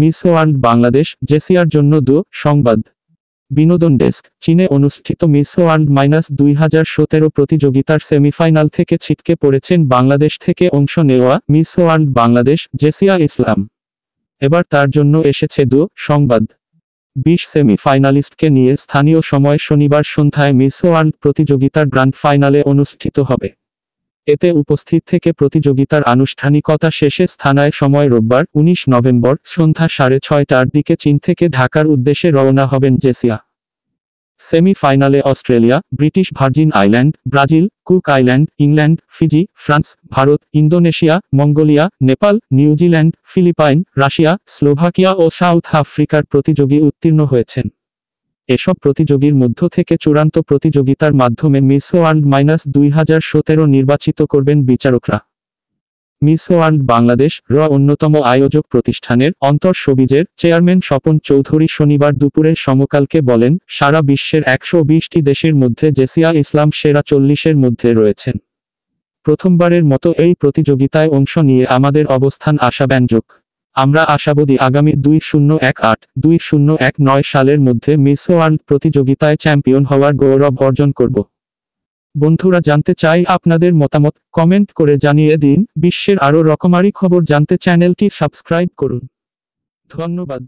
miss World Bangladesh জেসিয়ার জন্য দু সংবাদ বিনোদন ডেস্ক চীনে অনুষ্ঠিত মিস ওয়ার্ল্ড মাইনাস দুই হাজার সতেরো প্রতিযোগিতার সেমিফাইনাল থেকে ছিটকে পড়েছেন বাংলাদেশ থেকে অংশ নেওয়া মিস ওয়ার্ল্ড বাংলাদেশ জেসিয়া ইসলাম এবার তার জন্য এসেছে দু সংবাদ বিশ সেমিফাইনালিস্টকে নিয়ে স্থানীয় সময় শনিবার সন্ধ্যায় মিস ওয়ার্ল্ড প্রতিযোগিতার গ্রান্ড ফাইনালে অনুষ্ঠিত হবে এতে উপস্থিত থেকে প্রতিযোগিতার আনুষ্ঠানিকতা শেষে স্থানায় সময় রোববার ১৯ নভেম্বর সন্ধ্যা সাড়ে ছয়টার দিকে চীন থেকে ঢাকার উদ্দেশ্যে রওনা হবেন জেসিয়া সেমিফাইনালে Australia British Virgin Island Brazil Cook Island England Fiji France Bharat Indonesia Mongolia Nepal New Zealand Philippine Russia Slovakia ও সাউথ আফ্রিকার প্রতিযোগী উত্তীর্ণ হয়েছেন এসব প্রতিযোগীর মধ্য থেকে চূড়ান্ত প্রতিযোগিতার মাধ্যমে মিস ওয়ার্ল্ড মাইনাস দুই নির্বাচিত করবেন বিচারকরা মিস ওয়ার্ল্ড বাংলাদেশ র অন্যতম আয়োজক প্রতিষ্ঠানের অন্তর সবিজের চেয়ারম্যান স্বপন চৌধুরী শনিবার দুপুরে সমকালকে বলেন সারা বিশ্বের একশো বিশটি দেশের মধ্যে জেসিয়া ইসলাম সেরা চল্লিশের মধ্যে রয়েছেন প্রথমবারের মতো এই প্রতিযোগিতায় অংশ নিয়ে আমাদের অবস্থান আশাব্যঞ্জক আমরা আশাবাদী আগামী দুই শূন্য এক আট দুই শূন্য এক নয় সালের মধ্যে মিস ওয়ার্ল্ড প্রতিযোগিতায় চ্যাম্পিয়ন হওয়ার গৌরব অর্জন করব বন্ধুরা জানতে চাই আপনাদের মতামত কমেন্ট করে জানিয়ে দিন বিশ্বের আরও রকমারি খবর জানতে চ্যানেলটি সাবস্ক্রাইব করুন ধন্যবাদ